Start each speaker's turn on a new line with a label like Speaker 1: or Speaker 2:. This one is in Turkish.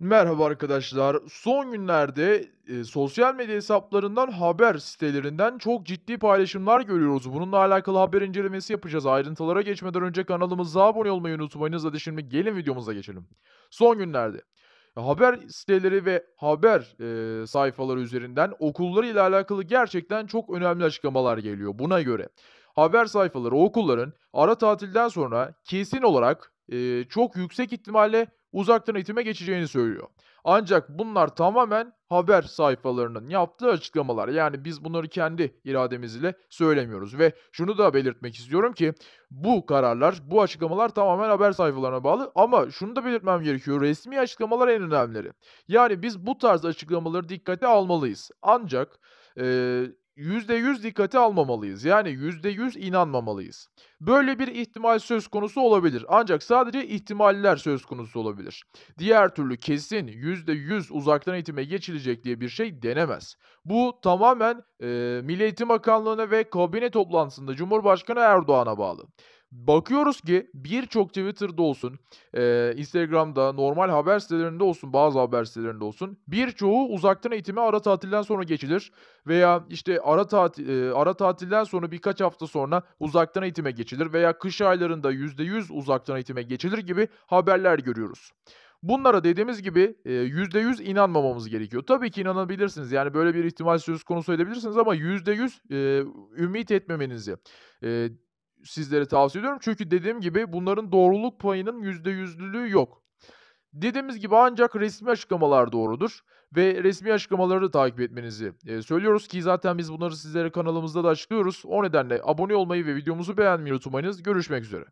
Speaker 1: Merhaba arkadaşlar. Son günlerde e, sosyal medya hesaplarından haber sitelerinden çok ciddi paylaşımlar görüyoruz. Bununla alakalı haber incelemesi yapacağız. Ayrıntılara geçmeden önce kanalımıza abone olmayı unutmayınız. Hadi şimdi gelin videomuza geçelim. Son günlerde e, haber siteleri ve haber e, sayfaları üzerinden okulları ile alakalı gerçekten çok önemli açıklamalar geliyor. Buna göre haber sayfaları okulların ara tatilden sonra kesin olarak e, çok yüksek ihtimalle uzaktan eğitime geçeceğini söylüyor. Ancak bunlar tamamen haber sayfalarının yaptığı açıklamalar. Yani biz bunları kendi irademizle söylemiyoruz ve şunu da belirtmek istiyorum ki bu kararlar, bu açıklamalar tamamen haber sayfalarına bağlı ama şunu da belirtmem gerekiyor. Resmi açıklamalar en önemlileri. Yani biz bu tarz açıklamaları dikkate almalıyız. Ancak e, %100 dikkate almamalıyız. Yani %100 inanmamalıyız. Böyle bir ihtimal söz konusu olabilir. Ancak sadece ihtimaller söz konusu olabilir. Diğer türlü kesin %100 uzaktan eğitime geçilecek diye bir şey denemez. Bu tamamen e, Milli Eğitim Bakanlığı'na ve kabine toplantısında Cumhurbaşkanı Erdoğan'a bağlı. Bakıyoruz ki birçok Twitter'da olsun, e, Instagram'da, normal haber sitelerinde olsun, bazı haber sitelerinde olsun birçoğu uzaktan eğitime ara tatilden sonra geçilir veya işte ara tatil e, ara tatilden sonra birkaç hafta sonra uzaktan eğitime geçilir veya kış aylarında %100 uzaktan eğitime geçilir gibi haberler görüyoruz. Bunlara dediğimiz gibi %100 inanmamamız gerekiyor. Tabii ki inanabilirsiniz. Yani böyle bir ihtimal söz konusu edebilirsiniz ama %100 ümit etmemenizi, sizlere tavsiye ediyorum. Çünkü dediğim gibi bunların doğruluk payının %100'lülüğü yok. Dediğimiz gibi ancak resmi açıklamalar doğrudur ve resmi açıklamaları takip etmenizi e, söylüyoruz ki zaten biz bunları sizlere kanalımızda da açıklıyoruz. O nedenle abone olmayı ve videomuzu beğenmeyi unutmayınız. Görüşmek üzere.